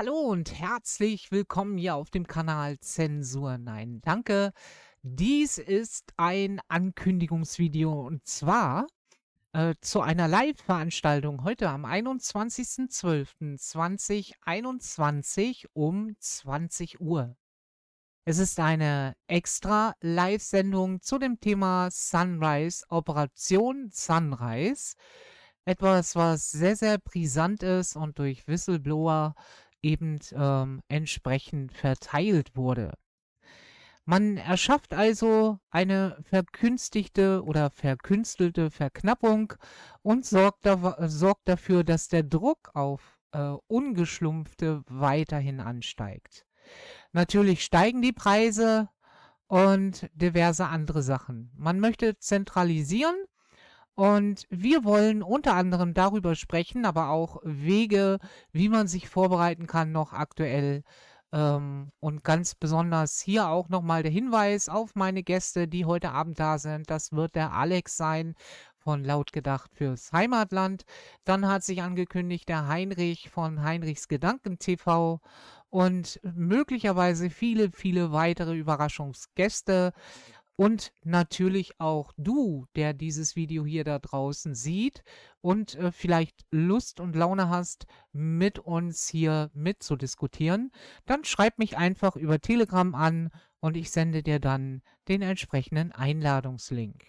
Hallo und herzlich willkommen hier auf dem Kanal Zensur Nein Danke. Dies ist ein Ankündigungsvideo und zwar äh, zu einer Live-Veranstaltung heute am 21.12.2021 um 20 Uhr. Es ist eine extra Live-Sendung zu dem Thema Sunrise, Operation Sunrise. Etwas, was sehr, sehr brisant ist und durch Whistleblower eben ähm, entsprechend verteilt wurde. Man erschafft also eine verkünstigte oder verkünstelte Verknappung und sorgt, da, sorgt dafür, dass der Druck auf äh, ungeschlumpfte weiterhin ansteigt. Natürlich steigen die Preise und diverse andere Sachen. Man möchte zentralisieren und wir wollen unter anderem darüber sprechen, aber auch Wege, wie man sich vorbereiten kann, noch aktuell. Ähm, und ganz besonders hier auch nochmal der Hinweis auf meine Gäste, die heute Abend da sind. Das wird der Alex sein von Lautgedacht fürs Heimatland. Dann hat sich angekündigt der Heinrich von Heinrichs Gedanken TV und möglicherweise viele, viele weitere Überraschungsgäste und natürlich auch du, der dieses Video hier da draußen sieht und äh, vielleicht Lust und Laune hast, mit uns hier mitzudiskutieren, dann schreib mich einfach über Telegram an und ich sende dir dann den entsprechenden Einladungslink.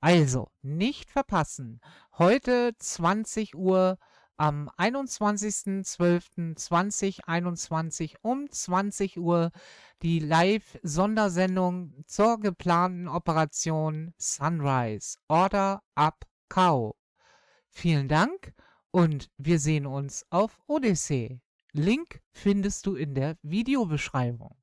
Also, nicht verpassen. Heute 20 Uhr am 21.12.2021 um 20 Uhr die Live-Sondersendung zur geplanten Operation Sunrise. Order up Cow. Vielen Dank und wir sehen uns auf Odyssee. Link findest du in der Videobeschreibung.